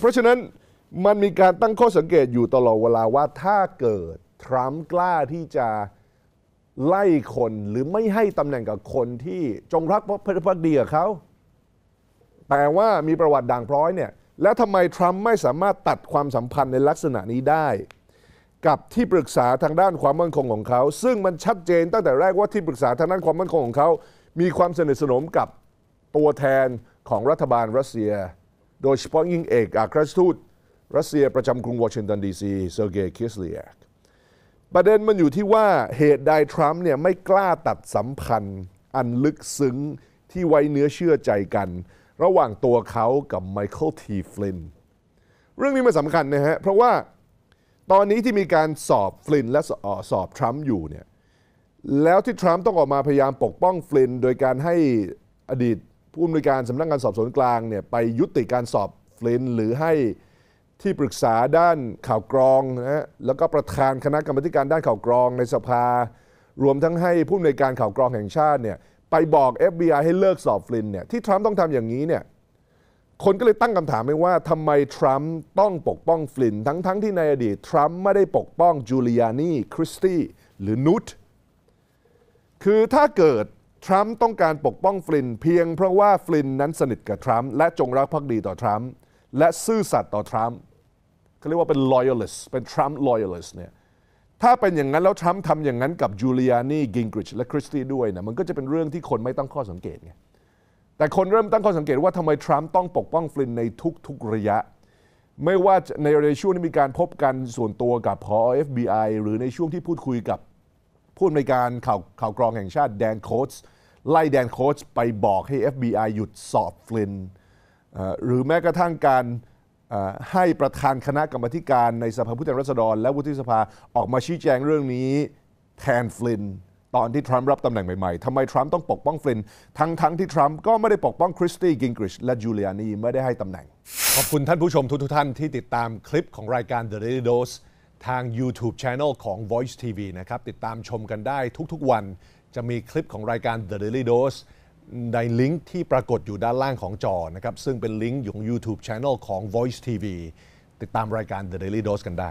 เพราะฉะนั้นมันมีการตั้งข้อสังเกตอยู่ตลอดเวลาว่าถ้าเกิดทรัมป์กล้าที่จะไล่คนหรือไม่ให้ตำแหน่งกับคนที่จงรักภักดีกับเขาแต่ว่ามีประวัติด่างพร้อยเนี่ยแล้วทำไมทรัมป์ไม่สามารถตัดความสัมพันธ์ในลักษณะนี้ได้ กับที่ปรึกษาทางด้านความมั่นคงของเขา ซึ่งมันชัดเจนตั้งแต่แรกว่าที่ปรึกษาทางด้านความมั่นคงของเขามีความสนิทสนมกับตัวแทนของรัฐบาลรัสเซียโดยเฉพาะยิ่งเอกอัครราชทูตรัสเซียประจำกรุงวอชิงตันดีซีเซอร์เกย์คิสเลียกประเด็นมันอยู่ที่ว่าเหตุใดทรัมป์เนี่ยไม่กล้าตัดสัมพันธ์ อันลึกซึ้งที่ไว้เนื้อเชื่อใจกัน ระหว่างตัวเขากับไมเคิลทีฟลินเรื่องนี้มันสำคัญนะฮะเพราะว่าตอนนี้ที่มีการสอบฟลินและสอบทรัมป์อยู่เนี่ยแล้วที่ทรัมป์ต้องออกมาพยายามปกป้องฟลินโดยการให้อดีตผู้อำนวยการสำนักงานสอบสวนกลางเนี่ยไปยุติการสอบฟลินหรือให้ที่ปรึกษาด้านข่าวกรองนะฮะแล้วก็ประธานคณะกรรมการด้านข่าวกรองในสภา รวมทั้งให้ผู้อำนวยการข่าวกรองแห่งชาติเนี่ยไปบอก FBI ให้เลิกสอบฟลินเนี่ยที่ทรัมป์ต้องทำอย่างนี้เนี่ยคนก็เลยตั้งคำถามไปว่าทำไมทรัมป์ต้องปกป้องฟลินทั้งๆทที่ในอดีตทรัมป์ไม่ได้ปกป้องจูเลียนีคริสตี้หรือนูตคือถ้าเกิดทรัมป์ต้องการปกป้องฟลิน เพียงเพราะว่าฟลินนั้นสนิทกับทรัมป์และจงรักภักดีต่อทรัมป์และซื่อสัตย์ต่อทรัมป์เขาเรียกว่าเป็น loyalist เป็นทรัมป์ loyalist เนี่ยถ้าเป็นอย่างนั้นแล้วทรัมป์ทำอย่างนั้นกับจูเลียนีกิงกริชและคริสตี้ด้วยนะมันก็จะเป็นเรื่องที่คนไม่ตั้งข้อสังเกตไงแต่คนเริ่มตั้งข้อสังเกตว่าทำไมทรัมป์ต้องปกป้องฟลินในทุกๆระยะไม่ว่าในระยะช่วงที่มีการพบกันส่วนตัวกับพอ FBI หรือในช่วงที่พูดคุยกับผู้อำนวยการข่าวข่าวกรองแห่งชาติแดนโคสไล่แดนโค้ชไปบอกให้ FBI หยุดสอบฟลินหรือแม้กระทั่งการให้ประธานคณะกรรมการในสภาผู้แทนราษฎร และวุฒิสภาออกมาชี้แจงเรื่องนี้แทนฟลินตอนที่ทรัมป์รับตำแหน่งใหม่ๆทำไมทรัมป์ต้องปกป้องฟลินทั้งๆทที่ทรัมป์ก็ไม่ได้ปกป้อง คริสตี้กิงกริช และจูเลียนีไม่ได้ให้ตำแหน่งขอบคุณท่านผู้ชมทุก ๆท่านที่ ติดตามคลิปของรายการ The Daily Dose ทาง YouTube Channel ของ Voice TV นะครับติดตามชมกันได้ทุกๆวันจะมีคลิปของรายการ The Daily Dose ในลิงก์ที่ปรากฏอยู่ด้านล่างของจอนะครับซึ่งเป็นลิงก์อยู่ของ YouTube Channel ของ Voice TV ติดตามรายการ The Daily Dose กันได้